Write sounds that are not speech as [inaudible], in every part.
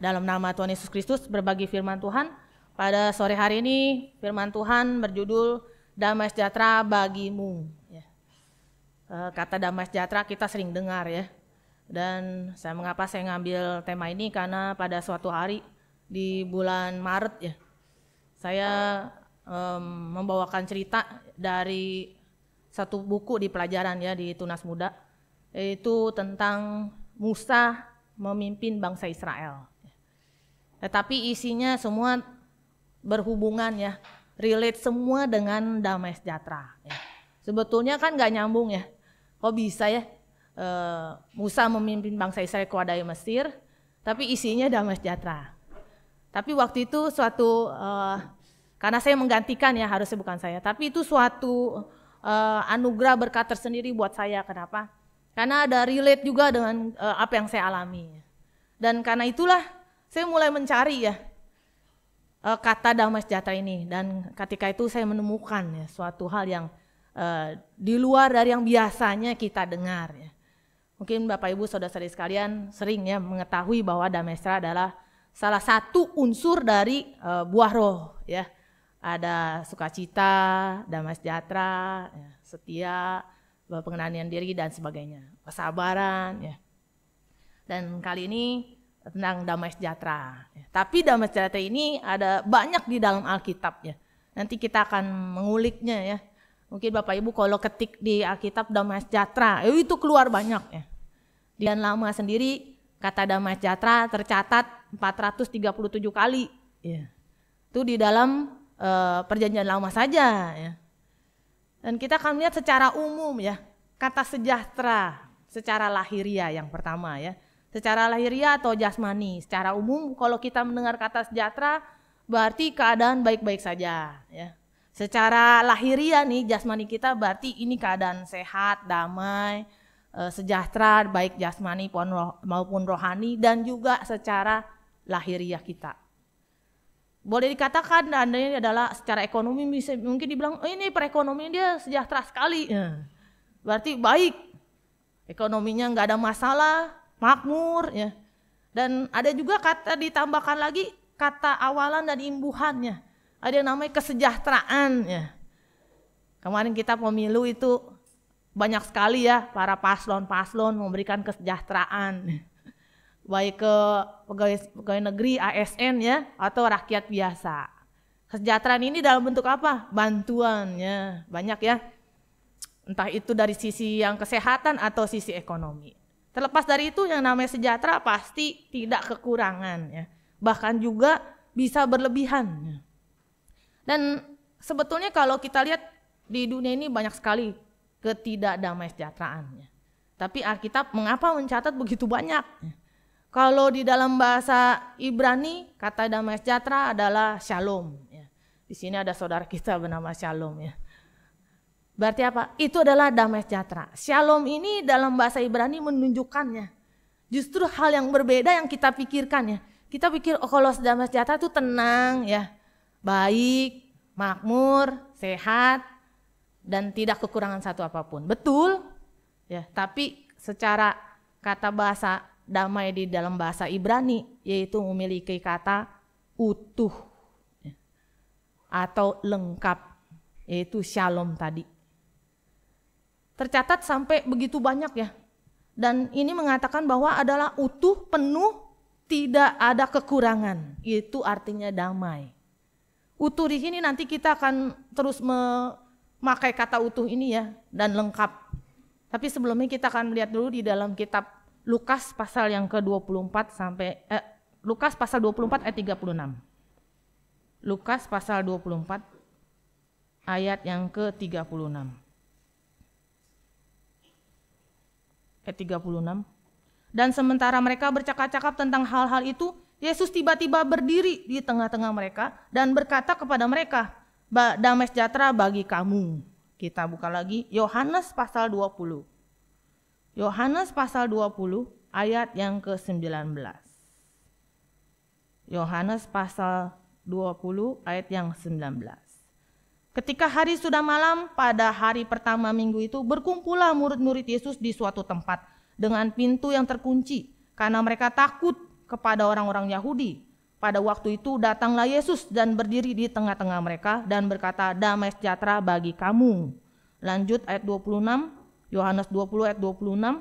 Dalam nama Tuhan Yesus Kristus berbagi firman Tuhan. Pada sore hari ini firman Tuhan berjudul damai sejahtera bagimu. Ya. Eh, kata damai sejahtera kita sering dengar ya. Dan saya mengapa saya ngambil tema ini karena pada suatu hari di bulan Maret ya, saya um, membawakan cerita dari satu buku di pelajaran ya di Tunas Muda, yaitu tentang Musa memimpin bangsa Israel. Tetapi isinya semua berhubungan ya, relate semua dengan damai sejahtera. Ya. Sebetulnya kan nggak nyambung ya, kok bisa ya eh, Musa memimpin bangsa Israel keluar dari Mesir, tapi isinya damai sejahtera. Tapi waktu itu suatu eh, karena saya menggantikan ya harusnya bukan saya, tapi itu suatu eh, anugerah berkat tersendiri buat saya. Kenapa? Karena ada relate juga dengan uh, apa yang saya alami. Dan karena itulah saya mulai mencari ya uh, kata damai sejahtera ini dan ketika itu saya menemukan ya suatu hal yang uh, di luar dari yang biasanya kita dengar ya. Mungkin Bapak Ibu Saudara-saudari sekalian sering ya mengetahui bahwa damai sejahtera adalah salah satu unsur dari uh, buah roh ya. Ada sukacita, damai sejahtera, ya, setia, pengenalan diri dan sebagainya, kesabaran ya. Dan kali ini tentang damai sejahtera. Ya. Tapi damai sejahtera ini ada banyak di dalam Alkitab ya. Nanti kita akan menguliknya ya. Mungkin Bapak Ibu kalau ketik di Alkitab damai sejahtera, eh, itu keluar banyak ya. Di dan lama sendiri kata damai sejahtera tercatat 437 kali ya. Itu di dalam uh, perjanjian lama saja ya dan kita akan melihat secara umum ya, kata sejahtera secara lahiriah yang pertama ya. Secara lahiriah atau jasmani, secara umum kalau kita mendengar kata sejahtera berarti keadaan baik-baik saja ya. Secara lahiriah nih jasmani kita berarti ini keadaan sehat, damai, e, sejahtera baik jasmani maupun rohani dan juga secara lahiriah kita boleh dikatakan ini adalah secara ekonomi bisa mungkin dibilang oh, ini perekonomian dia sejahtera sekali ya. berarti baik ekonominya nggak ada masalah makmur ya dan ada juga kata ditambahkan lagi kata awalan dan imbuhannya ada yang namanya kesejahteraan ya kemarin kita pemilu itu banyak sekali ya para paslon-paslon memberikan kesejahteraan baik ke pegawai, pegawai negeri, ASN ya, atau rakyat biasa. Kesejahteraan ini dalam bentuk apa? Bantuannya banyak ya. Entah itu dari sisi yang kesehatan atau sisi ekonomi. Terlepas dari itu yang namanya sejahtera pasti tidak kekurangan ya. Bahkan juga bisa berlebihan. Ya. Dan sebetulnya kalau kita lihat di dunia ini banyak sekali ketidakdamai sejahteraannya. Tapi Alkitab mengapa mencatat begitu banyak? Ya. Kalau di dalam bahasa Ibrani kata damai sejahtera adalah shalom. Ya. Di sini ada saudara kita bernama shalom ya. Berarti apa? Itu adalah damai sejahtera. Shalom ini dalam bahasa Ibrani menunjukkannya. Justru hal yang berbeda yang kita pikirkan ya. Kita pikir oh, kalau damai sejahtera itu tenang ya, baik, makmur, sehat, dan tidak kekurangan satu apapun. Betul, ya. Tapi secara kata bahasa damai di dalam bahasa Ibrani yaitu memiliki kata utuh ya, atau lengkap yaitu shalom tadi. Tercatat sampai begitu banyak ya. Dan ini mengatakan bahwa adalah utuh, penuh, tidak ada kekurangan. Itu artinya damai. Utuh di sini nanti kita akan terus memakai kata utuh ini ya dan lengkap. Tapi sebelumnya kita akan melihat dulu di dalam kitab Lukas pasal yang ke-24 sampai eh, Lukas pasal 24 ayat 36. Lukas pasal 24 ayat yang ke-36. Ayat 36. Dan sementara mereka bercakap-cakap tentang hal-hal itu, Yesus tiba-tiba berdiri di tengah-tengah mereka dan berkata kepada mereka, "Damai sejahtera bagi kamu." Kita buka lagi Yohanes pasal 20. Yohanes pasal 20 ayat yang ke-19. Yohanes pasal 20 ayat yang 19. Ketika hari sudah malam, pada hari pertama minggu itu berkumpullah murid-murid Yesus di suatu tempat dengan pintu yang terkunci karena mereka takut kepada orang-orang Yahudi. Pada waktu itu datanglah Yesus dan berdiri di tengah-tengah mereka dan berkata, "Damai sejahtera bagi kamu." Lanjut ayat 26, Yohanes 20 ayat 26.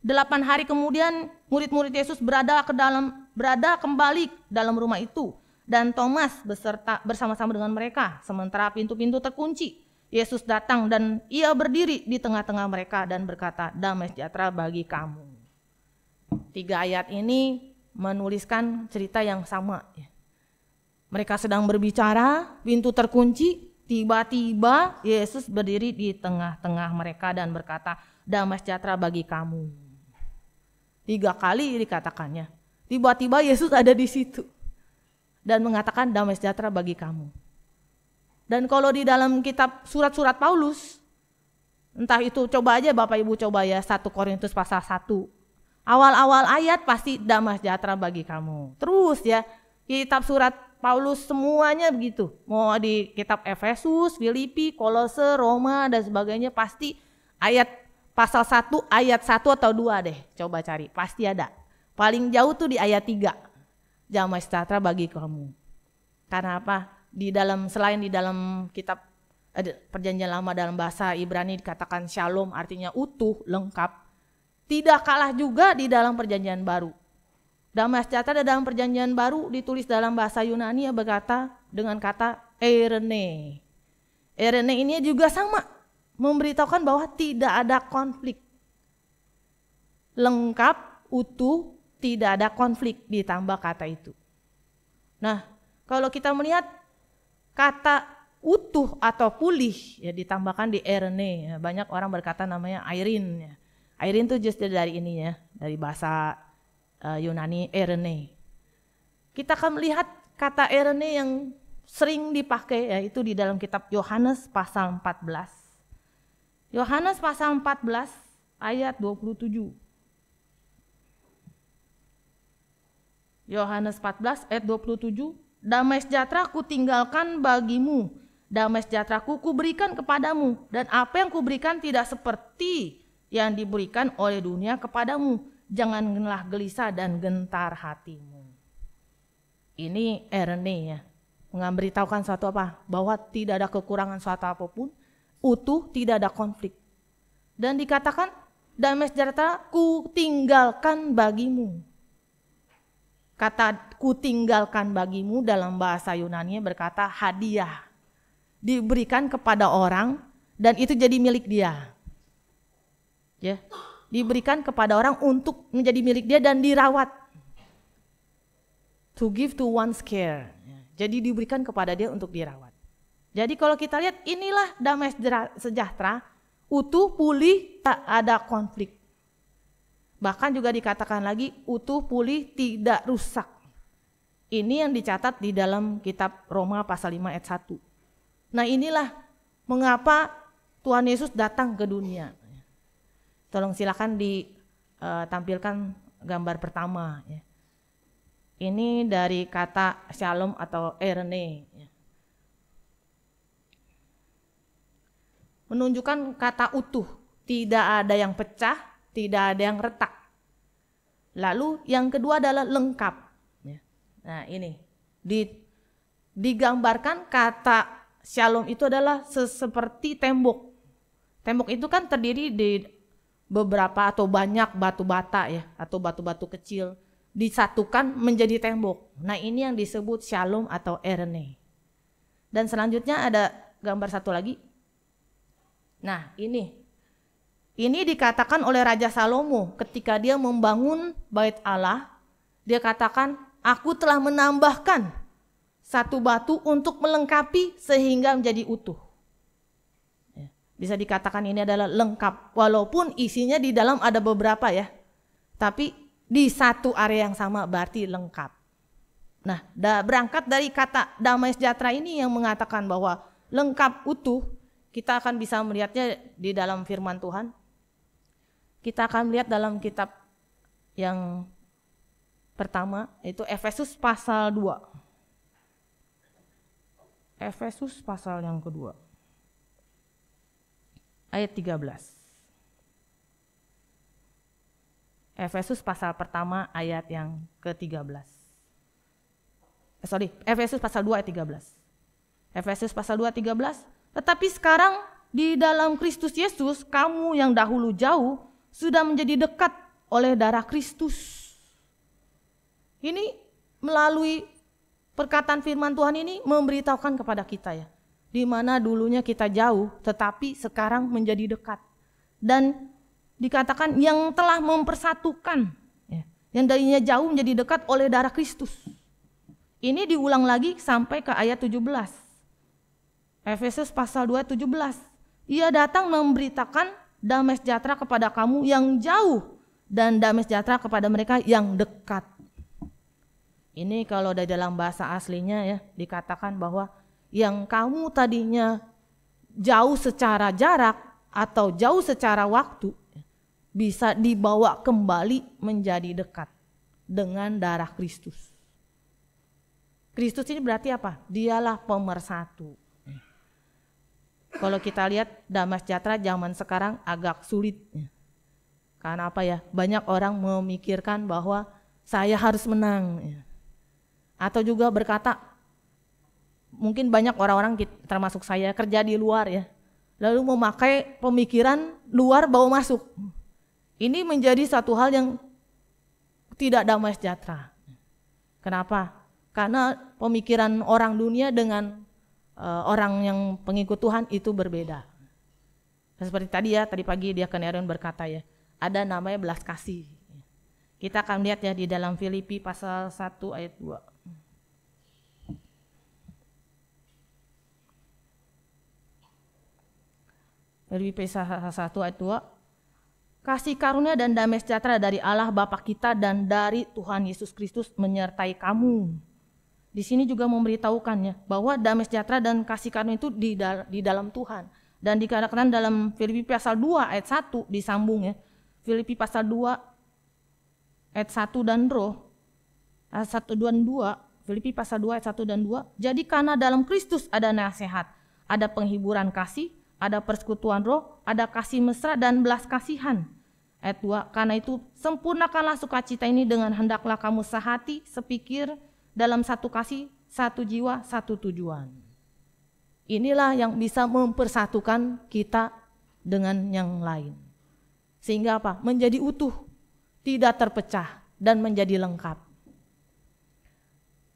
Delapan hari kemudian murid-murid Yesus berada ke dalam berada kembali dalam rumah itu dan Thomas beserta bersama-sama dengan mereka sementara pintu-pintu terkunci. Yesus datang dan ia berdiri di tengah-tengah mereka dan berkata, "Damai sejahtera bagi kamu." Tiga ayat ini menuliskan cerita yang sama. Mereka sedang berbicara, pintu terkunci, Tiba-tiba Yesus berdiri di tengah-tengah mereka dan berkata, damai sejahtera bagi kamu. Tiga kali dikatakannya. Tiba-tiba Yesus ada di situ dan mengatakan damai sejahtera bagi kamu. Dan kalau di dalam kitab surat-surat Paulus, entah itu coba aja Bapak Ibu coba ya 1 Korintus pasal 1. Awal-awal ayat pasti damai sejahtera bagi kamu. Terus ya, kitab surat Paulus semuanya begitu. Mau di kitab Efesus, Filipi, Kolose, Roma dan sebagainya pasti ayat pasal 1 ayat 1 atau 2 deh. Coba cari, pasti ada. Paling jauh tuh di ayat 3. Jamai sejahtera bagi kamu. Karena apa? Di dalam selain di dalam kitab eh, perjanjian lama dalam bahasa Ibrani dikatakan shalom artinya utuh, lengkap. Tidak kalah juga di dalam perjanjian baru Damai sejahtera dalam perjanjian baru ditulis dalam bahasa Yunani ya berkata dengan kata Eirene. Eirene ini juga sama memberitahukan bahwa tidak ada konflik. Lengkap, utuh, tidak ada konflik ditambah kata itu. Nah, kalau kita melihat kata utuh atau pulih ya ditambahkan di Eirene. Banyak orang berkata namanya Airin. Ya. Airin itu just dari ini ya, dari bahasa uh, Yunani Erene. Kita akan melihat kata Erene yang sering dipakai yaitu di dalam kitab Yohanes pasal 14. Yohanes pasal 14 ayat 27. Yohanes 14 ayat 27, damai sejahtera ku tinggalkan bagimu, damai sejahtera ku kuberikan kepadamu, dan apa yang kuberikan tidak seperti yang diberikan oleh dunia kepadamu janganlah gelisah dan gentar hatimu. Ini Erne ya, memberitahukan satu apa? Bahwa tidak ada kekurangan suatu apapun, utuh, tidak ada konflik. Dan dikatakan, damai sejahtera ku tinggalkan bagimu. Kata ku tinggalkan bagimu dalam bahasa Yunani berkata hadiah. Diberikan kepada orang dan itu jadi milik dia. Ya diberikan kepada orang untuk menjadi milik dia dan dirawat. To give to one's care. Jadi diberikan kepada dia untuk dirawat. Jadi kalau kita lihat inilah damai sejahtera, utuh, pulih, tak ada konflik. Bahkan juga dikatakan lagi utuh, pulih, tidak rusak. Ini yang dicatat di dalam kitab Roma pasal 5 ayat 1. Nah inilah mengapa Tuhan Yesus datang ke dunia Tolong silakan ditampilkan eh, gambar pertama. Ya. Ini dari kata shalom atau erne. Eh, ya. Menunjukkan kata utuh, tidak ada yang pecah, tidak ada yang retak. Lalu yang kedua adalah lengkap. Ya. Nah ini di, digambarkan kata shalom itu adalah seperti tembok. Tembok itu kan terdiri di beberapa atau banyak batu bata ya atau batu-batu kecil disatukan menjadi tembok. Nah ini yang disebut shalom atau erne. Dan selanjutnya ada gambar satu lagi. Nah ini ini dikatakan oleh Raja Salomo ketika dia membangun bait Allah. Dia katakan, aku telah menambahkan satu batu untuk melengkapi sehingga menjadi utuh. Bisa dikatakan ini adalah lengkap walaupun isinya di dalam ada beberapa ya. Tapi di satu area yang sama berarti lengkap. Nah, da, berangkat dari kata damai sejahtera ini yang mengatakan bahwa lengkap utuh, kita akan bisa melihatnya di dalam firman Tuhan. Kita akan melihat dalam kitab yang pertama yaitu Efesus pasal 2. Efesus pasal yang kedua ayat 13. Efesus pasal pertama ayat yang ke-13. Eh, sorry, Efesus pasal 2 ayat 13. Efesus pasal 2 ayat 13. Tetapi sekarang di dalam Kristus Yesus, kamu yang dahulu jauh sudah menjadi dekat oleh darah Kristus. Ini melalui perkataan firman Tuhan ini memberitahukan kepada kita ya di mana dulunya kita jauh tetapi sekarang menjadi dekat dan dikatakan yang telah mempersatukan ya, yang darinya jauh menjadi dekat oleh darah Kristus. Ini diulang lagi sampai ke ayat 17. Efesus pasal 2 17. Ia datang memberitakan damai sejahtera kepada kamu yang jauh dan damai sejahtera kepada mereka yang dekat. Ini kalau dari dalam bahasa aslinya ya dikatakan bahwa yang kamu tadinya jauh secara jarak atau jauh secara waktu bisa dibawa kembali menjadi dekat dengan darah Kristus. Kristus ini berarti apa? Dialah pemersatu. Kalau kita lihat damai sejahtera zaman sekarang agak sulit. Karena apa ya? Banyak orang memikirkan bahwa saya harus menang. Atau juga berkata mungkin banyak orang-orang termasuk saya kerja di luar ya lalu memakai pemikiran luar bawa masuk ini menjadi satu hal yang tidak damai sejahtera kenapa karena pemikiran orang dunia dengan uh, orang yang pengikut Tuhan itu berbeda seperti tadi ya tadi pagi dia Aaron berkata ya ada namanya belas kasih kita akan lihat ya di dalam Filipi pasal 1 ayat 2 dari PSH 1 ayat 2. Kasih karunia dan damai sejahtera dari Allah Bapa kita dan dari Tuhan Yesus Kristus menyertai kamu. Di sini juga memberitahukannya bahwa damai sejahtera dan kasih karunia itu di, dal di dalam Tuhan. Dan dikatakan dalam Filipi pasal 2 ayat 1 disambung ya. Filipi pasal 2 ayat 1 dan roh. Ayat 1 dan 2. Filipi pasal 2 ayat 1 dan 2. Jadi karena dalam Kristus ada nasihat, ada penghiburan kasih, ada persekutuan roh, ada kasih mesra dan belas kasihan. Ayat 2, karena itu sempurnakanlah sukacita ini dengan hendaklah kamu sehati, sepikir, dalam satu kasih, satu jiwa, satu tujuan. Inilah yang bisa mempersatukan kita dengan yang lain. Sehingga apa? Menjadi utuh, tidak terpecah, dan menjadi lengkap.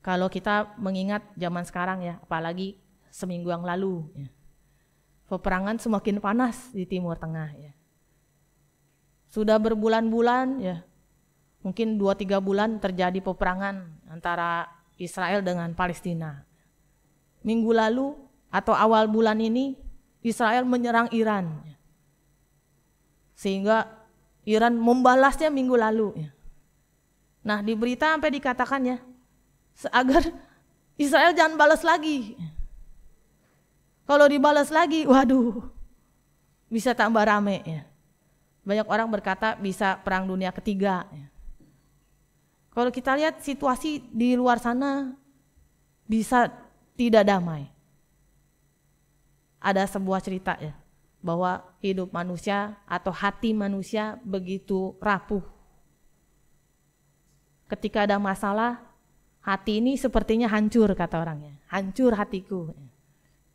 Kalau kita mengingat zaman sekarang ya, apalagi seminggu yang lalu. Ya peperangan semakin panas di Timur Tengah ya. Sudah berbulan-bulan ya, mungkin 2-3 bulan terjadi peperangan antara Israel dengan Palestina. Minggu lalu atau awal bulan ini Israel menyerang Iran. Ya. Sehingga Iran membalasnya minggu lalu. Ya. Nah di berita sampai dikatakan ya, agar Israel jangan balas lagi. Ya. Kalau dibalas lagi, waduh, bisa tambah rame. Ya. Banyak orang berkata bisa perang dunia ketiga. Ya. Kalau kita lihat situasi di luar sana bisa tidak damai. Ada sebuah cerita ya, bahwa hidup manusia atau hati manusia begitu rapuh. Ketika ada masalah, hati ini sepertinya hancur kata orangnya. Hancur hatiku. Ya.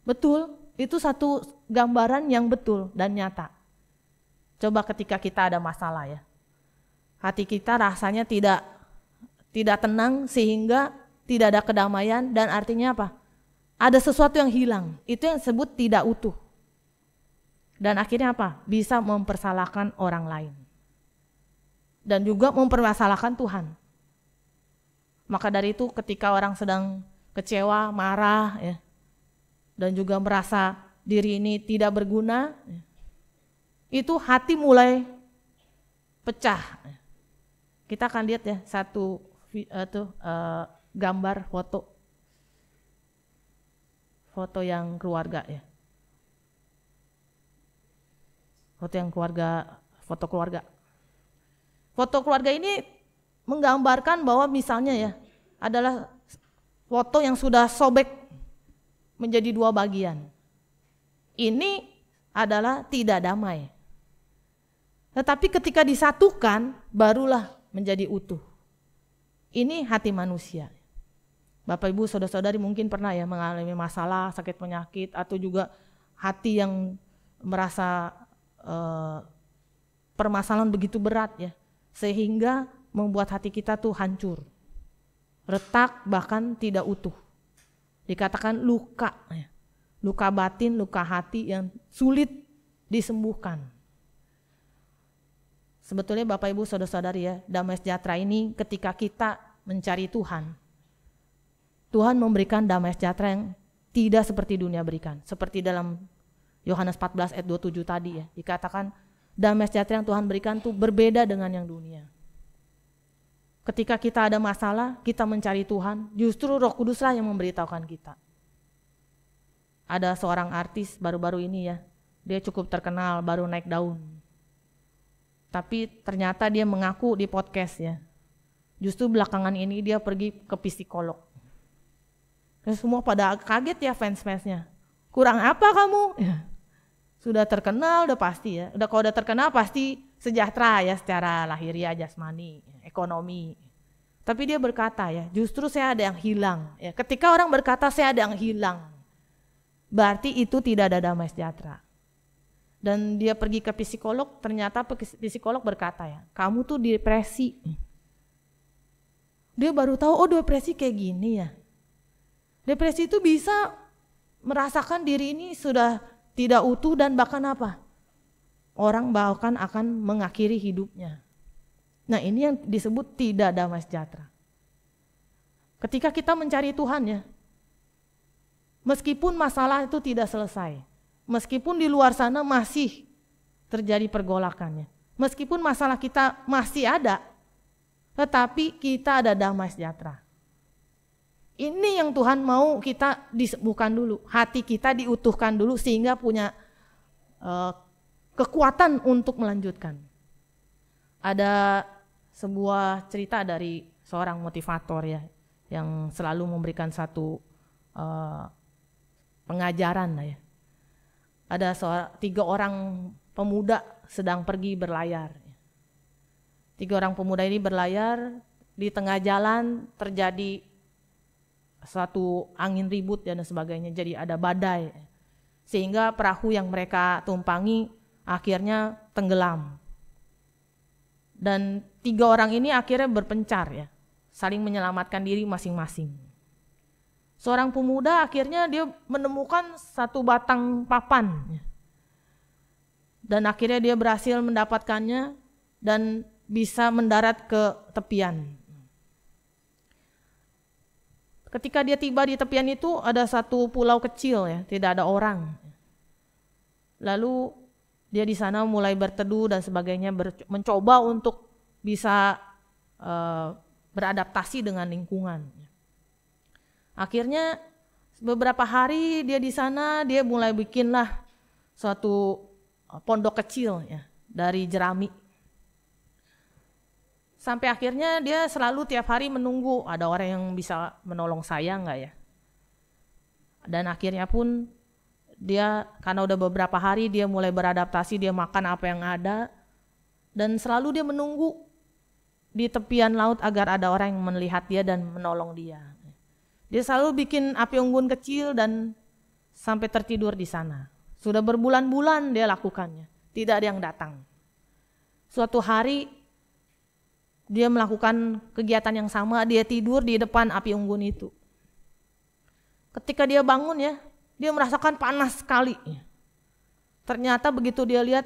Betul, itu satu gambaran yang betul dan nyata. Coba ketika kita ada masalah ya. Hati kita rasanya tidak tidak tenang sehingga tidak ada kedamaian dan artinya apa? Ada sesuatu yang hilang. Itu yang disebut tidak utuh. Dan akhirnya apa? Bisa mempersalahkan orang lain. Dan juga mempermasalahkan Tuhan. Maka dari itu ketika orang sedang kecewa, marah ya, dan juga merasa diri ini tidak berguna, itu hati mulai pecah. Kita akan lihat ya satu uh, tuh, uh, gambar foto, foto yang keluarga ya, foto yang keluarga, foto keluarga. Foto keluarga ini menggambarkan bahwa misalnya ya adalah foto yang sudah sobek menjadi dua bagian. Ini adalah tidak damai. Tetapi ketika disatukan barulah menjadi utuh. Ini hati manusia. Bapak Ibu saudara-saudari mungkin pernah ya mengalami masalah, sakit penyakit atau juga hati yang merasa eh, permasalahan begitu berat ya sehingga membuat hati kita tuh hancur, retak bahkan tidak utuh. Dikatakan luka, ya. luka batin, luka hati yang sulit disembuhkan. Sebetulnya Bapak Ibu Saudara-saudari ya, damai sejahtera ini ketika kita mencari Tuhan. Tuhan memberikan damai sejahtera yang tidak seperti dunia berikan. Seperti dalam Yohanes 14 ayat 27 tadi ya, dikatakan damai sejahtera yang Tuhan berikan itu berbeda dengan yang dunia. Ketika kita ada masalah, kita mencari Tuhan, justru Roh Kuduslah yang memberitahukan kita. Ada seorang artis baru-baru ini ya, dia cukup terkenal baru naik daun. Tapi ternyata dia mengaku di podcast ya. Justru belakangan ini dia pergi ke psikolog. Dan semua pada kaget ya fans-fansnya. Kurang apa kamu? Ya. Sudah terkenal udah pasti ya. Udah kalau udah terkenal pasti sejahtera ya secara lahiriah jasmani, ekonomi. Tapi dia berkata ya, justru saya ada yang hilang. Ya, ketika orang berkata saya ada yang hilang, berarti itu tidak ada damai sejahtera. Dan dia pergi ke psikolog, ternyata psikolog berkata ya, kamu tuh depresi. Dia baru tahu, oh depresi kayak gini ya. Depresi itu bisa merasakan diri ini sudah tidak utuh dan bahkan apa? orang bahkan akan mengakhiri hidupnya. Nah ini yang disebut tidak damai sejahtera. Ketika kita mencari Tuhan ya, meskipun masalah itu tidak selesai, meskipun di luar sana masih terjadi pergolakannya, meskipun masalah kita masih ada, tetapi kita ada damai sejahtera. Ini yang Tuhan mau kita disembuhkan dulu, hati kita diutuhkan dulu sehingga punya uh, kekuatan untuk melanjutkan. Ada sebuah cerita dari seorang motivator ya yang selalu memberikan satu uh, pengajaran lah ya. Ada seorang, tiga orang pemuda sedang pergi berlayar. Tiga orang pemuda ini berlayar di tengah jalan terjadi satu angin ribut dan sebagainya. Jadi ada badai sehingga perahu yang mereka tumpangi akhirnya tenggelam. Dan tiga orang ini akhirnya berpencar ya, saling menyelamatkan diri masing-masing. Seorang pemuda akhirnya dia menemukan satu batang papan. Ya. Dan akhirnya dia berhasil mendapatkannya dan bisa mendarat ke tepian. Ketika dia tiba di tepian itu ada satu pulau kecil ya, tidak ada orang. Lalu dia di sana mulai berteduh dan sebagainya mencoba untuk bisa uh, beradaptasi dengan lingkungan akhirnya beberapa hari dia di sana dia mulai bikinlah suatu eh, pondok kecil ya dari jerami sampai akhirnya dia selalu tiap hari menunggu ada orang yang bisa menolong saya nggak ya dan akhirnya pun dia karena udah beberapa hari dia mulai beradaptasi dia makan apa yang ada dan selalu dia menunggu di tepian laut agar ada orang yang melihat dia dan menolong dia dia selalu bikin api unggun kecil dan sampai tertidur di sana sudah berbulan-bulan dia lakukannya tidak ada yang datang suatu hari dia melakukan kegiatan yang sama dia tidur di depan api unggun itu ketika dia bangun ya dia merasakan panas sekali. Ternyata begitu dia lihat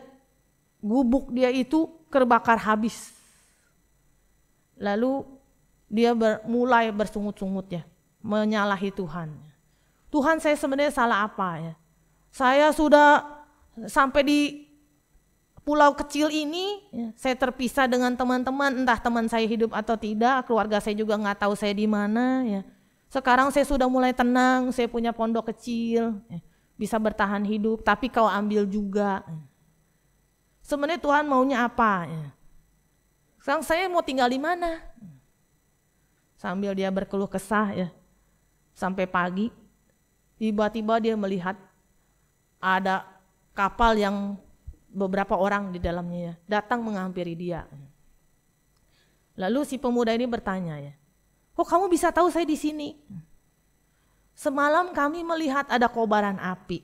gubuk dia itu terbakar habis. Lalu dia ber, mulai bersungut-sungut ya, menyalahi Tuhan. Tuhan saya sebenarnya salah apa ya? Saya sudah sampai di pulau kecil ini ya, saya terpisah dengan teman-teman entah teman saya hidup atau tidak keluarga saya juga nggak tahu saya di mana ya sekarang saya sudah mulai tenang, saya punya pondok kecil, ya. bisa bertahan hidup, tapi kau ambil juga. Sebenarnya Tuhan maunya apa? Ya? Sekarang saya mau tinggal di mana? Sambil dia berkeluh kesah ya, sampai pagi, tiba-tiba dia melihat ada kapal yang beberapa orang di dalamnya ya, datang menghampiri dia. Lalu si pemuda ini bertanya ya, Kok kamu bisa tahu saya di sini? Semalam kami melihat ada kobaran api.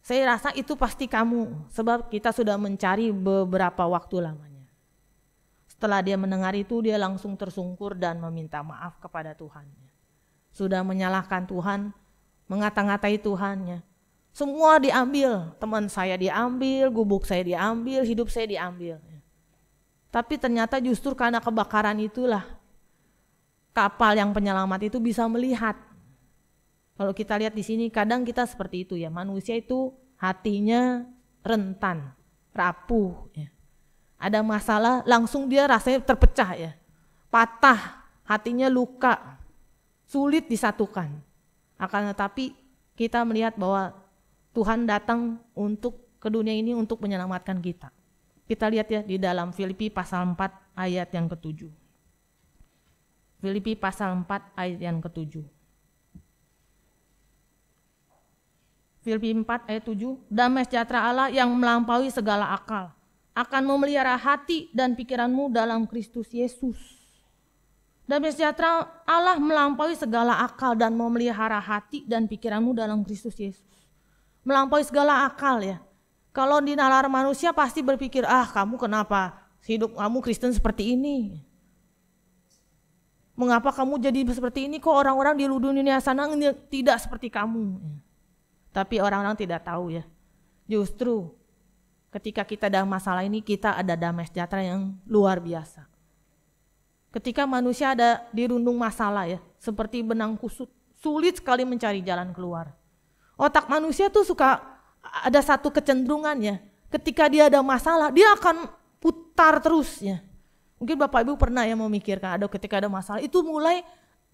Saya rasa itu pasti kamu, sebab kita sudah mencari beberapa waktu lamanya. Setelah dia mendengar itu, dia langsung tersungkur dan meminta maaf kepada Tuhan. Sudah menyalahkan Tuhan, mengata-ngatai Tuhannya. Semua diambil, teman saya diambil, gubuk saya diambil, hidup saya diambil. Ya. Tapi ternyata justru karena kebakaran itulah kapal yang penyelamat itu bisa melihat. Kalau kita lihat di sini kadang kita seperti itu ya, manusia itu hatinya rentan, rapuh ya. Ada masalah langsung dia rasanya terpecah ya. Patah, hatinya luka, sulit disatukan. Akan tetapi kita melihat bahwa Tuhan datang untuk ke dunia ini untuk menyelamatkan kita. Kita lihat ya di dalam Filipi pasal 4 ayat yang ketujuh. Filipi pasal 4 ayat yang ke-7. Filipi 4 ayat 7, damai sejahtera Allah yang melampaui segala akal akan memelihara hati dan pikiranmu dalam Kristus Yesus. Damai sejahtera Allah melampaui segala akal dan memelihara hati dan pikiranmu dalam Kristus Yesus. Melampaui segala akal ya. Kalau di nalar manusia pasti berpikir, ah kamu kenapa hidup kamu Kristen seperti ini mengapa kamu jadi seperti ini kok orang-orang di dunia sana tidak seperti kamu. Tapi orang-orang tidak tahu ya. Justru ketika kita ada masalah ini kita ada damai sejahtera yang luar biasa. Ketika manusia ada dirundung masalah ya, seperti benang kusut, sulit sekali mencari jalan keluar. Otak manusia tuh suka ada satu kecenderungan ya. Ketika dia ada masalah, dia akan putar terus ya mungkin bapak ibu pernah ya memikirkan ada ketika ada masalah itu mulai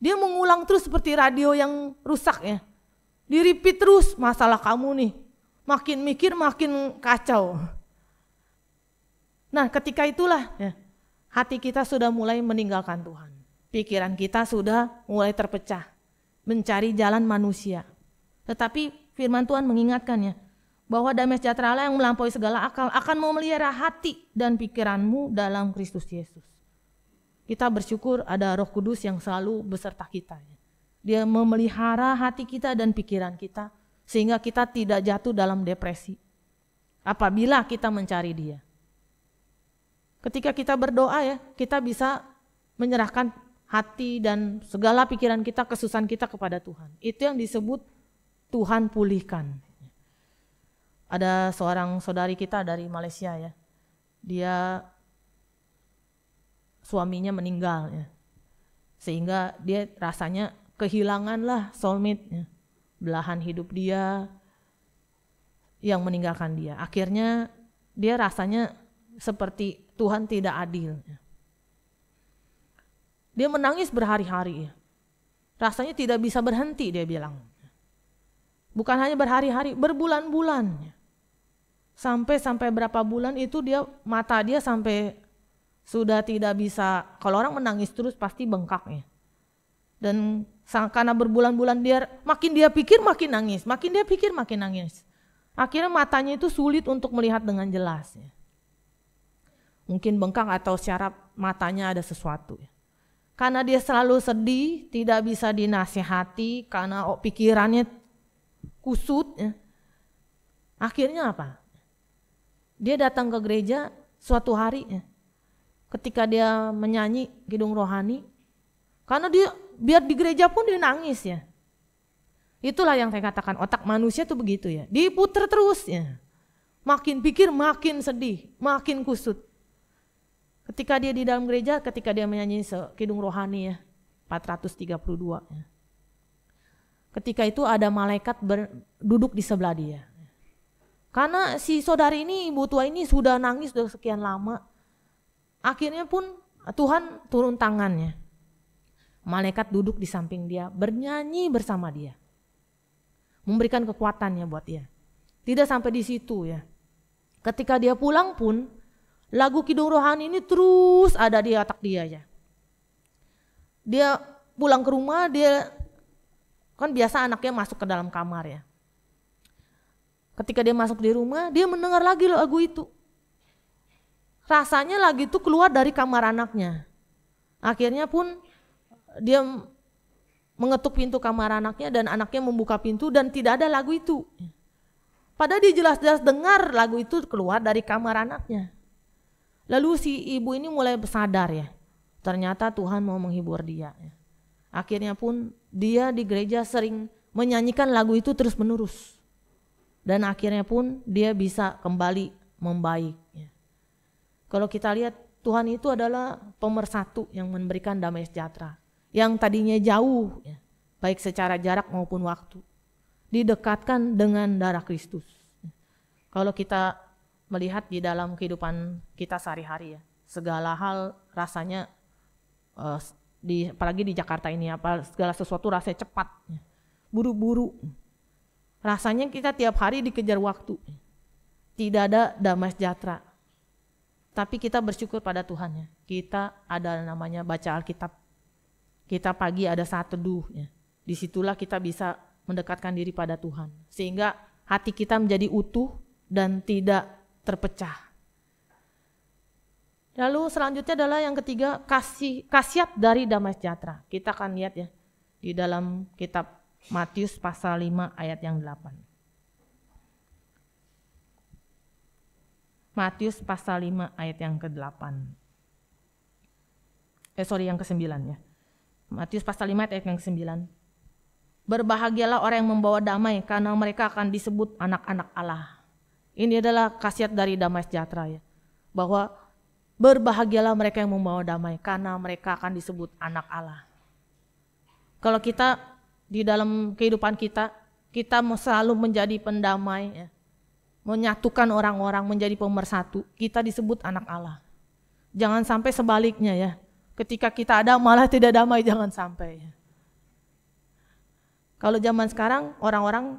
dia mengulang terus seperti radio yang rusak ya diripit terus masalah kamu nih makin mikir makin kacau nah ketika itulah ya, hati kita sudah mulai meninggalkan Tuhan pikiran kita sudah mulai terpecah mencari jalan manusia tetapi firman Tuhan mengingatkannya bahwa damai sejahtera Allah yang melampaui segala akal akan memelihara hati dan pikiranmu dalam Kristus Yesus. Kita bersyukur ada Roh Kudus yang selalu beserta kita. Dia memelihara hati kita dan pikiran kita sehingga kita tidak jatuh dalam depresi apabila kita mencari Dia. Ketika kita berdoa ya, kita bisa menyerahkan hati dan segala pikiran kita, kesusahan kita kepada Tuhan. Itu yang disebut Tuhan pulihkan ada seorang saudari kita dari Malaysia ya. Dia suaminya meninggal ya. Sehingga dia rasanya kehilangan lah soulmate ya. Belahan hidup dia yang meninggalkan dia. Akhirnya dia rasanya seperti Tuhan tidak adil. Ya. Dia menangis berhari-hari. Ya. Rasanya tidak bisa berhenti dia bilang bukan hanya berhari-hari, berbulan-bulan. Ya sampai sampai berapa bulan itu dia mata dia sampai sudah tidak bisa kalau orang menangis terus pasti bengkaknya dan karena berbulan-bulan dia makin dia pikir makin nangis makin dia pikir makin nangis akhirnya matanya itu sulit untuk melihat dengan jelas ya. mungkin bengkak atau syarat matanya ada sesuatu ya karena dia selalu sedih, tidak bisa dinasihati, karena pikirannya kusut. Ya. Akhirnya apa? Dia datang ke gereja suatu hari ya, ketika dia menyanyi Kidung Rohani karena dia biar di gereja pun dia nangis ya. Itulah yang saya katakan otak manusia tuh begitu ya. Diputer terus ya. Makin pikir makin sedih, makin kusut. Ketika dia di dalam gereja, ketika dia menyanyi Kidung Rohani ya, 432 ya. Ketika itu ada malaikat ber, duduk di sebelah dia. Karena si saudari ini, ibu tua ini sudah nangis sudah sekian lama. Akhirnya pun Tuhan turun tangannya. Malaikat duduk di samping dia, bernyanyi bersama dia. Memberikan kekuatannya buat dia. Tidak sampai di situ ya. Ketika dia pulang pun, lagu Kidung Rohani ini terus ada di otak dia ya. Dia pulang ke rumah, dia kan biasa anaknya masuk ke dalam kamar ya Ketika dia masuk di rumah, dia mendengar lagi lagu itu. Rasanya lagi itu keluar dari kamar anaknya. Akhirnya pun dia mengetuk pintu kamar anaknya dan anaknya membuka pintu dan tidak ada lagu itu. Padahal dia jelas-jelas dengar lagu itu keluar dari kamar anaknya. Lalu si ibu ini mulai sadar ya, ternyata Tuhan mau menghibur dia. Akhirnya pun dia di gereja sering menyanyikan lagu itu terus menerus dan akhirnya pun dia bisa kembali membaik. Ya. Kalau kita lihat Tuhan itu adalah pemersatu yang memberikan damai sejahtera. Yang tadinya jauh, ya, baik secara jarak maupun waktu, didekatkan dengan darah Kristus. Kalau kita melihat di dalam kehidupan kita sehari-hari ya, segala hal rasanya eh, apalagi di Jakarta ini apa segala sesuatu rasanya cepat, ya. buru-buru. Ya. Rasanya kita tiap hari dikejar waktu. Tidak ada damai sejahtera. Tapi kita bersyukur pada Tuhan ya. Kita ada namanya baca Alkitab. Kita pagi ada saat teduh ya. Disitulah kita bisa mendekatkan diri pada Tuhan. Sehingga hati kita menjadi utuh dan tidak terpecah. Lalu selanjutnya adalah yang ketiga kasih kasiat dari damai sejahtera. Kita akan lihat ya di dalam kitab Matius pasal 5 ayat yang 8. Matius pasal 5 ayat yang ke-8. Eh sorry yang ke-9 ya. Matius pasal 5 ayat yang ke-9. Berbahagialah orang yang membawa damai karena mereka akan disebut anak-anak Allah. Ini adalah khasiat dari damai sejahtera ya. Bahwa berbahagialah mereka yang membawa damai karena mereka akan disebut anak Allah. Kalau kita di dalam kehidupan kita. Kita mau selalu menjadi pendamai, ya. menyatukan orang-orang menjadi pemersatu. Kita disebut anak Allah. Jangan sampai sebaliknya ya. Ketika kita ada malah tidak damai, jangan sampai. Ya. Kalau zaman sekarang orang-orang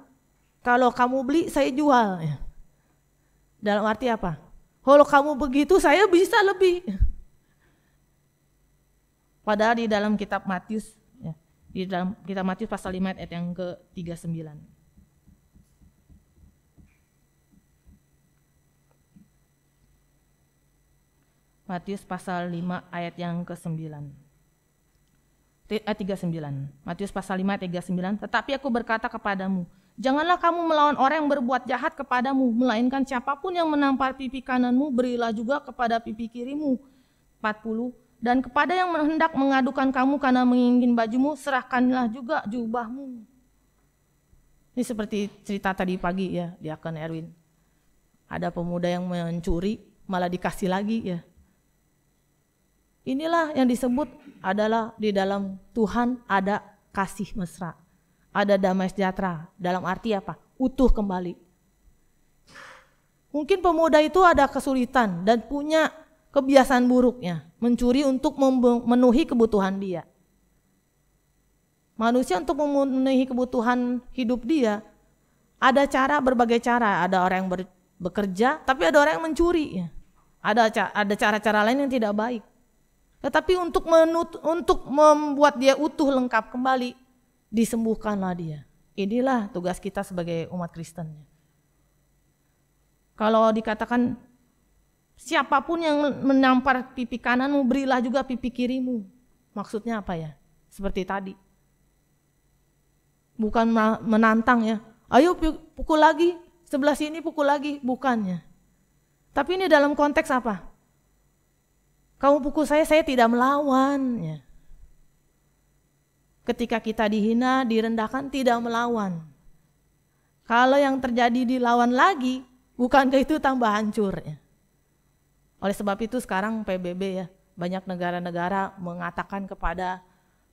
kalau kamu beli saya jual. Ya. Dalam arti apa? Kalau kamu begitu saya bisa lebih. Padahal di dalam kitab Matius di dalam kita Matius pasal 5 ayat yang ke-39. Matius pasal 5 ayat yang ke-9. Ayat 39. Matius pasal 5 ayat 39. Tetapi aku berkata kepadamu, janganlah kamu melawan orang yang berbuat jahat kepadamu, melainkan siapapun yang menampar pipi kananmu, berilah juga kepada pipi kirimu. 40 dan kepada yang hendak mengadukan kamu karena menginginkan bajumu, serahkanlah juga jubahmu. Ini seperti cerita tadi pagi ya, Akan Erwin. Ada pemuda yang mencuri, malah dikasih lagi ya. Inilah yang disebut adalah di dalam Tuhan ada kasih mesra. Ada damai sejahtera. Dalam arti apa? Utuh kembali. Mungkin pemuda itu ada kesulitan dan punya kebiasaan buruknya, mencuri untuk memenuhi kebutuhan dia. Manusia untuk memenuhi kebutuhan hidup dia ada cara berbagai cara, ada orang yang bekerja tapi ada orang yang mencuri. Ya. Ada ada cara-cara lain yang tidak baik. Tetapi untuk menut, untuk membuat dia utuh lengkap kembali disembuhkanlah dia. Inilah tugas kita sebagai umat Kristen. Kalau dikatakan Siapapun yang menampar pipi kananmu, berilah juga pipi kirimu. Maksudnya apa ya? Seperti tadi. Bukan menantang ya. Ayo pukul lagi, sebelah sini pukul lagi. Bukannya. Tapi ini dalam konteks apa? Kamu pukul saya, saya tidak melawan. Ya. Ketika kita dihina, direndahkan, tidak melawan. Kalau yang terjadi dilawan lagi, bukankah itu tambah hancur? Ya. Oleh sebab itu sekarang PBB ya, banyak negara-negara mengatakan kepada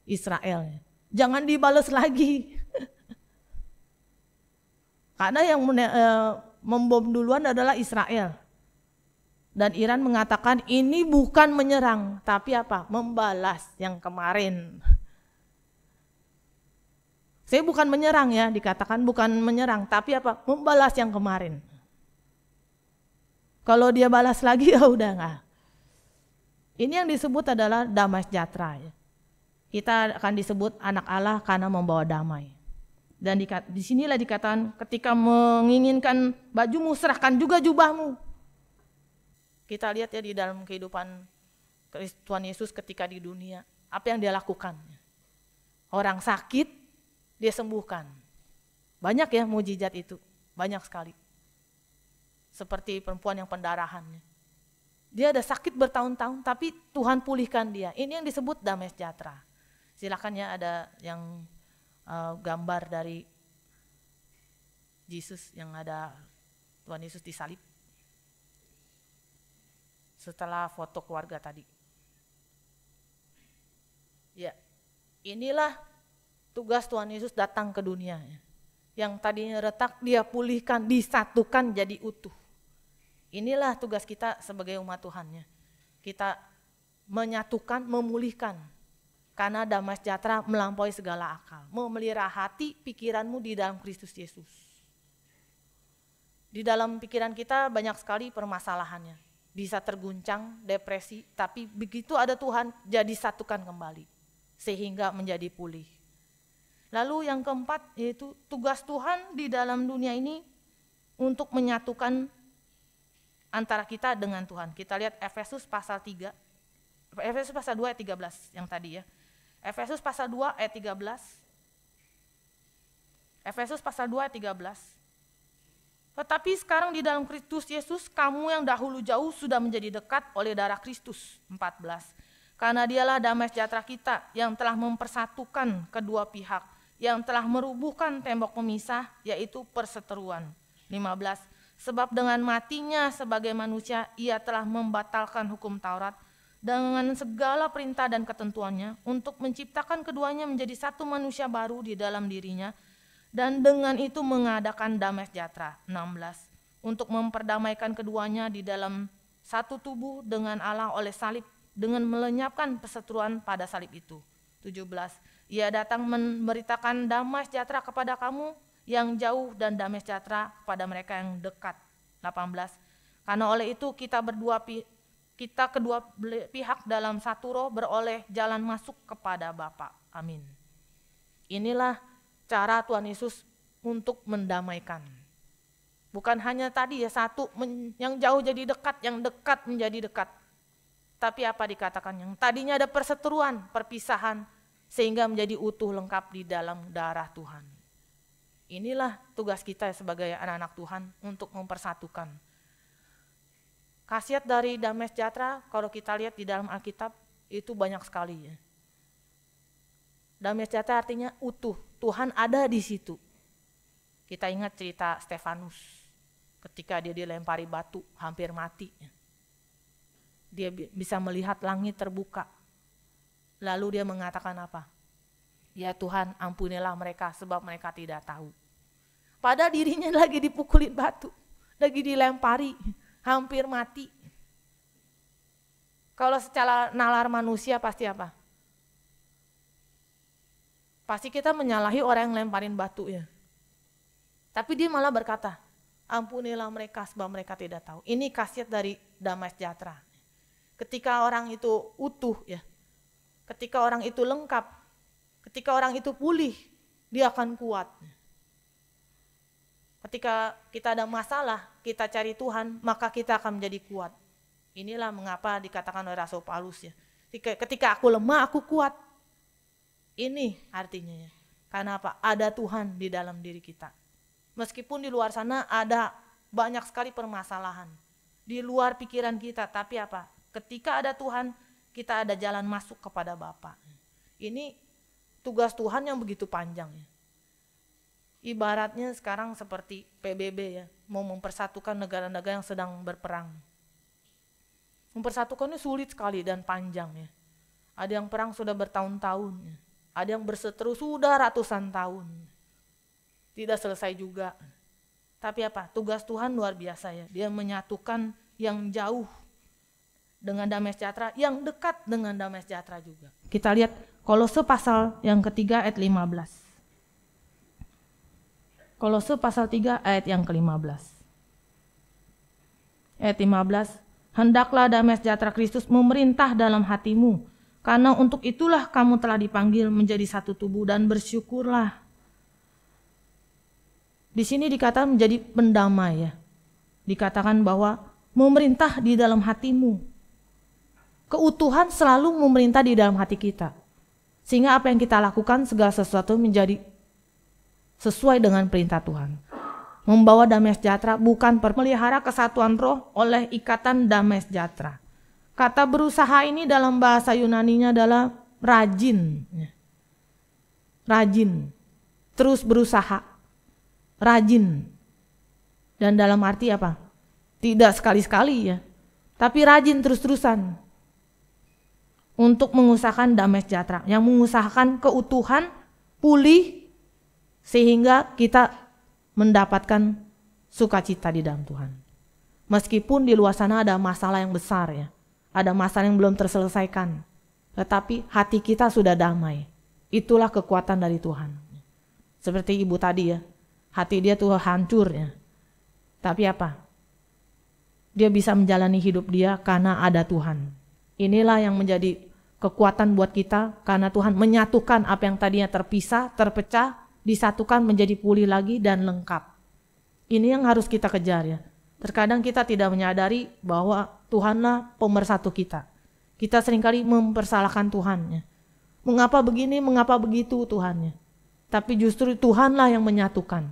Israel, ya, jangan dibalas lagi. [laughs] Karena yang e, membom duluan adalah Israel. Dan Iran mengatakan ini bukan menyerang, tapi apa? Membalas yang kemarin. [laughs] Saya bukan menyerang ya, dikatakan bukan menyerang, tapi apa? Membalas yang kemarin. Kalau dia balas lagi [laughs] ya udah nggak. Ini yang disebut adalah damai sejahtera. Ya. Kita akan disebut anak Allah karena membawa damai. Dan di, disinilah dikatakan ketika menginginkan bajumu serahkan juga jubahmu. Kita lihat ya di dalam kehidupan Tuhan Yesus ketika di dunia. Apa yang dia lakukan? Orang sakit, dia sembuhkan. Banyak ya mujizat itu, banyak sekali. Seperti perempuan yang pendarahannya. Dia ada sakit bertahun-tahun tapi Tuhan pulihkan dia. Ini yang disebut damai sejahtera. Silakan ya ada yang uh, gambar dari Yesus yang ada Tuhan Yesus disalib. Setelah foto keluarga tadi. Ya, inilah tugas Tuhan Yesus datang ke dunia. Ya yang tadinya retak dia pulihkan, disatukan jadi utuh. Inilah tugas kita sebagai umat Tuhannya. Kita menyatukan, memulihkan. Karena damai sejahtera melampaui segala akal. Memelihara hati pikiranmu di dalam Kristus Yesus. Di dalam pikiran kita banyak sekali permasalahannya. Bisa terguncang, depresi, tapi begitu ada Tuhan jadi satukan kembali. Sehingga menjadi pulih. Lalu yang keempat yaitu tugas Tuhan di dalam dunia ini untuk menyatukan antara kita dengan Tuhan. Kita lihat Efesus pasal 3 Efesus pasal 2 ayat 13 yang tadi ya. Efesus pasal 2 ayat 13. Efesus pasal 2 ayat 13. Tetapi sekarang di dalam Kristus Yesus kamu yang dahulu jauh sudah menjadi dekat oleh darah Kristus. 14. Karena dialah damai sejahtera kita yang telah mempersatukan kedua pihak yang telah merubuhkan tembok pemisah yaitu perseteruan. 15. Sebab dengan matinya sebagai manusia ia telah membatalkan hukum Taurat dengan segala perintah dan ketentuannya untuk menciptakan keduanya menjadi satu manusia baru di dalam dirinya dan dengan itu mengadakan damai sejahtera. 16. Untuk memperdamaikan keduanya di dalam satu tubuh dengan Allah oleh salib dengan melenyapkan perseteruan pada salib itu. 17 ia datang memberitakan damai sejahtera kepada kamu yang jauh dan damai sejahtera kepada mereka yang dekat. 18. Karena oleh itu kita berdua kita kedua pihak dalam satu roh beroleh jalan masuk kepada Bapa. Amin. Inilah cara Tuhan Yesus untuk mendamaikan. Bukan hanya tadi ya satu yang jauh jadi dekat, yang dekat menjadi dekat. Tapi apa dikatakan yang tadinya ada perseteruan, perpisahan, sehingga menjadi utuh lengkap di dalam darah Tuhan. Inilah tugas kita sebagai anak-anak Tuhan untuk mempersatukan. Khasiat dari damai sejahtera kalau kita lihat di dalam Alkitab itu banyak sekali Damai sejahtera artinya utuh, Tuhan ada di situ. Kita ingat cerita Stefanus ketika dia dilempari batu hampir mati. Dia bisa melihat langit terbuka, Lalu dia mengatakan apa? Ya Tuhan ampunilah mereka sebab mereka tidak tahu. Pada dirinya [laughs] lagi dipukulin batu, lagi dilempari, hampir mati. Kalau secara nalar manusia pasti apa? Pasti kita menyalahi orang yang lemparin batu ya. Tapi dia malah berkata, ampunilah mereka sebab mereka tidak tahu. Ini khasiat dari damai sejahtera. Ketika orang itu utuh ya, Ketika orang itu lengkap, ketika orang itu pulih, dia akan kuat. Ketika kita ada masalah, kita cari Tuhan, maka kita akan menjadi kuat. Inilah mengapa dikatakan oleh Rasul Paulus ya. Ketika aku lemah, aku kuat. Ini artinya ya. Karena apa? Ada Tuhan di dalam diri kita. Meskipun di luar sana ada banyak sekali permasalahan. Di luar pikiran kita, tapi apa? Ketika ada Tuhan, kita ada jalan masuk kepada Bapa. Ini tugas Tuhan yang begitu panjang Ibaratnya sekarang seperti PBB ya, mau mempersatukan negara-negara yang sedang berperang. Mempersatukannya sulit sekali dan panjang ya. Ada yang perang sudah bertahun-tahun, ya. ada yang berseteru sudah ratusan tahun. Tidak selesai juga. Tapi apa? Tugas Tuhan luar biasa ya. Dia menyatukan yang jauh dengan damai sejahtera yang dekat dengan damai sejahtera juga. Kita lihat Kolose pasal yang ketiga ayat 15. Kolose pasal 3 ayat yang ke-15. Ayat 15, hendaklah damai sejahtera Kristus memerintah dalam hatimu, karena untuk itulah kamu telah dipanggil menjadi satu tubuh dan bersyukurlah. Di sini dikatakan menjadi pendamai ya. Dikatakan bahwa memerintah di dalam hatimu, Keutuhan selalu memerintah di dalam hati kita. Sehingga apa yang kita lakukan segala sesuatu menjadi sesuai dengan perintah Tuhan. Membawa damai sejahtera bukan memelihara kesatuan roh oleh ikatan damai sejahtera. Kata berusaha ini dalam bahasa Yunaninya adalah rajin. Rajin. Terus berusaha. Rajin. Dan dalam arti apa? Tidak sekali-sekali ya. Tapi rajin terus-terusan untuk mengusahakan damai sejahtera, yang mengusahakan keutuhan, pulih, sehingga kita mendapatkan sukacita di dalam Tuhan. Meskipun di luar sana ada masalah yang besar ya, ada masalah yang belum terselesaikan, tetapi hati kita sudah damai. Itulah kekuatan dari Tuhan. Seperti ibu tadi ya, hati dia tuh hancur ya. Tapi apa? Dia bisa menjalani hidup dia karena ada Tuhan. Inilah yang menjadi kekuatan buat kita karena Tuhan menyatukan apa yang tadinya terpisah, terpecah, disatukan menjadi pulih lagi dan lengkap. Ini yang harus kita kejar ya. Terkadang kita tidak menyadari bahwa Tuhanlah pemersatu kita. Kita seringkali mempersalahkan Tuhannya. Mengapa begini, mengapa begitu Tuhannya. Tapi justru Tuhanlah yang menyatukan.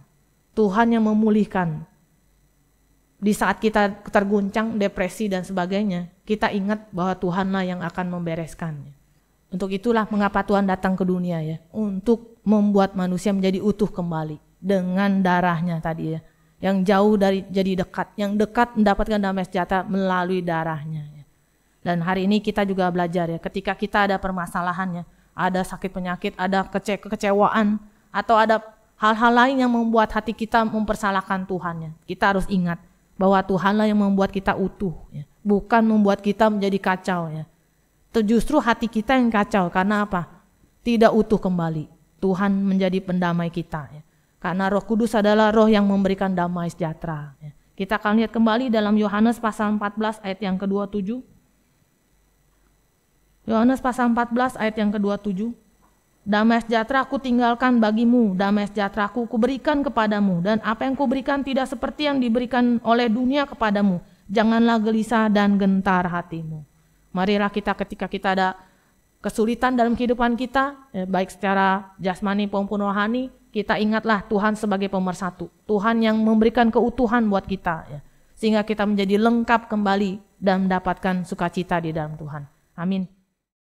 Tuhan yang memulihkan di saat kita terguncang depresi dan sebagainya, kita ingat bahwa Tuhanlah yang akan membereskannya. Untuk itulah mengapa Tuhan datang ke dunia ya, untuk membuat manusia menjadi utuh kembali dengan darahnya tadi ya, yang jauh dari jadi dekat, yang dekat mendapatkan damai sejahtera melalui darahnya. Ya. Dan hari ini kita juga belajar ya, ketika kita ada permasalahannya, ada sakit penyakit, ada kece kekecewaan, atau ada hal-hal lain yang membuat hati kita mempersalahkan Tuhannya. Kita harus ingat bahwa Tuhanlah yang membuat kita utuh, ya. bukan membuat kita menjadi kacau. Ya. Justru hati kita yang kacau karena apa? Tidak utuh kembali. Tuhan menjadi pendamai kita. Ya. Karena Roh Kudus adalah Roh yang memberikan damai sejahtera. Ya. Kita akan lihat kembali dalam Yohanes pasal 14 ayat yang ke-27. Yohanes pasal 14 ayat yang ke-27. Damai sejahtera ku tinggalkan bagimu, damai sejahtera ku kuberikan kepadamu, dan apa yang kuberikan tidak seperti yang diberikan oleh dunia kepadamu. Janganlah gelisah dan gentar hatimu. Marilah kita ketika kita ada kesulitan dalam kehidupan kita, eh, baik secara jasmani maupun rohani, kita ingatlah Tuhan sebagai pemersatu. Tuhan yang memberikan keutuhan buat kita. Ya. Sehingga kita menjadi lengkap kembali dan mendapatkan sukacita di dalam Tuhan. Amin.